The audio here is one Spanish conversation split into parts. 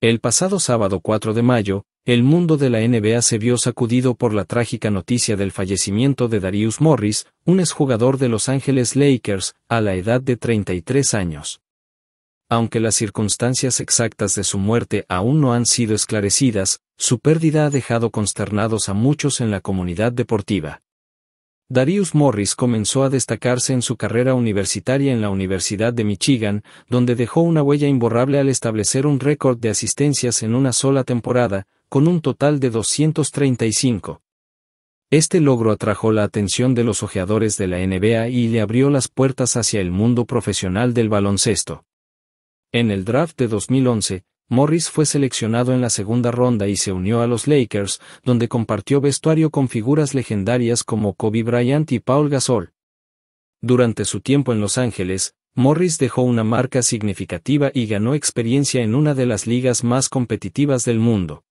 El pasado sábado 4 de mayo, el mundo de la NBA se vio sacudido por la trágica noticia del fallecimiento de Darius Morris, un exjugador de Los Ángeles Lakers, a la edad de 33 años. Aunque las circunstancias exactas de su muerte aún no han sido esclarecidas, su pérdida ha dejado consternados a muchos en la comunidad deportiva. Darius Morris comenzó a destacarse en su carrera universitaria en la Universidad de Michigan, donde dejó una huella imborrable al establecer un récord de asistencias en una sola temporada, con un total de 235. Este logro atrajo la atención de los ojeadores de la NBA y le abrió las puertas hacia el mundo profesional del baloncesto. En el draft de 2011, Morris fue seleccionado en la segunda ronda y se unió a los Lakers, donde compartió vestuario con figuras legendarias como Kobe Bryant y Paul Gasol. Durante su tiempo en Los Ángeles, Morris dejó una marca significativa y ganó experiencia en una de las ligas más competitivas del mundo.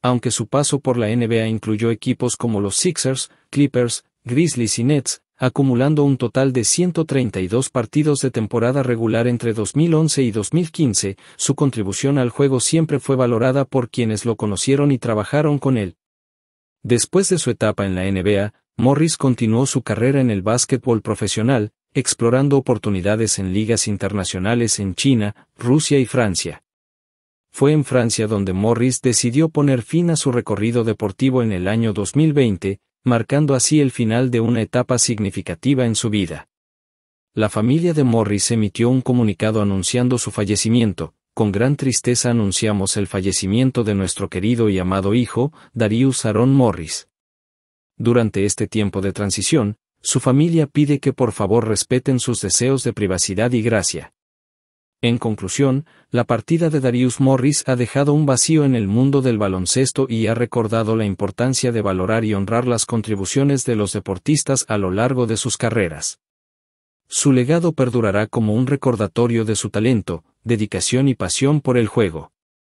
Aunque su paso por la NBA incluyó equipos como los Sixers, Clippers, Grizzlies y Nets, acumulando un total de 132 partidos de temporada regular entre 2011 y 2015, su contribución al juego siempre fue valorada por quienes lo conocieron y trabajaron con él. Después de su etapa en la NBA, Morris continuó su carrera en el básquetbol profesional, explorando oportunidades en ligas internacionales en China, Rusia y Francia. Fue en Francia donde Morris decidió poner fin a su recorrido deportivo en el año 2020, marcando así el final de una etapa significativa en su vida. La familia de Morris emitió un comunicado anunciando su fallecimiento, con gran tristeza anunciamos el fallecimiento de nuestro querido y amado hijo, Darius Aaron Morris. Durante este tiempo de transición, su familia pide que por favor respeten sus deseos de privacidad y gracia. En conclusión, la partida de Darius Morris ha dejado un vacío en el mundo del baloncesto y ha recordado la importancia de valorar y honrar las contribuciones de los deportistas a lo largo de sus carreras. Su legado perdurará como un recordatorio de su talento, dedicación y pasión por el juego.